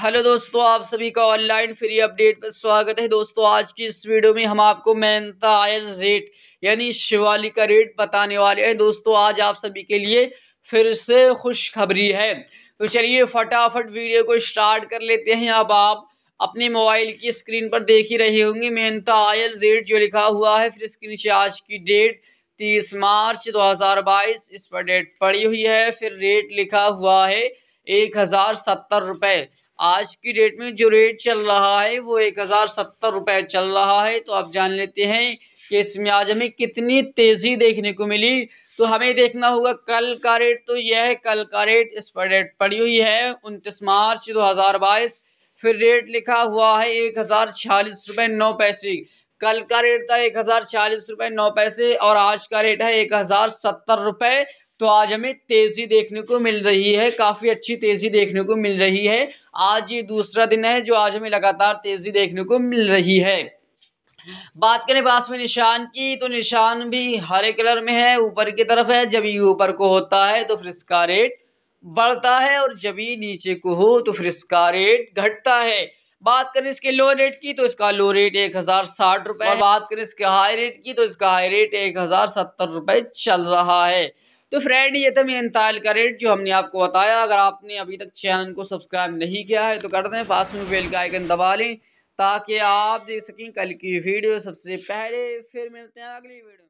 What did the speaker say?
hello दोस्तों आप सभी का ऑनलाइन फ्री अपडेट पर स्वागत है दोस्तों आज की इस वीडियो में हम आपको मेहनता आयल रेट यानी शिवाली का रेट बताने वाले हैं दोस्तों आज आप सभी के लिए फिर से खुशखबरी है तो चलिए फटाफट वीडियो को स्टार्ट कर लेते हैं अब आप अपने मोबाइल की स्क्रीन पर देख ही रहे होंगे मेहनता आयल रेट जो लिखा हुआ है फिर इसके नीचे आज की डेट तीस मार्च दो इस पर डेट पड़ी हुई है फिर रेट लिखा हुआ है एक हज़ार सत्तर रुपये आज की डेट में जो रेट चल रहा है वो एक हज़ार सत्तर रुपये चल रहा है तो आप जान लेते हैं कि इसमें आज हमें कितनी तेज़ी देखने को मिली तो हमें देखना होगा कल का रेट तो यह है कल का रेट इस पर रेट पड़ी हुई है उनतीस मार्च दो हज़ार बाईस फिर रेट लिखा हुआ है एक हज़ार छियालीस रुपये नौ पैसे कल का रेट था एक हज़ार छियालीस रुपये नौ पैसे और आज का रेट है एक हज़ार सत्तर रुपये तो आज हमें तेज़ी देखने को मिल रही है काफ़ी अच्छी तेज़ी देखने को मिल रही है आज ये दूसरा दिन है जो आज हमें लगातार तेज़ी देखने को मिल रही है बात करें पास में निशान की तो निशान भी हरे कलर में है ऊपर की तरफ है जब ये ऊपर को होता है तो फिर इसका रेट बढ़ता है और जब ये नीचे को हो तो फिर इसका रेट घटता है बात करें इसके लो रेट की तो इसका लो रेट एक हज़ार साठ रुपये बात करें इसके हाई रेट की तो इसका हाई रेट एक हज़ार सत्तर रुपये चल रहा है तो फ्रेंड ये था मेन ताल का रेट जो हमने आपको बताया अगर आपने अभी तक चैनल को सब्सक्राइब नहीं किया है तो कर दें पास में बेल का आइकन दबा लें ताकि आप देख सकें कल की वीडियो सबसे पहले फिर मिलते हैं अगली वीडियो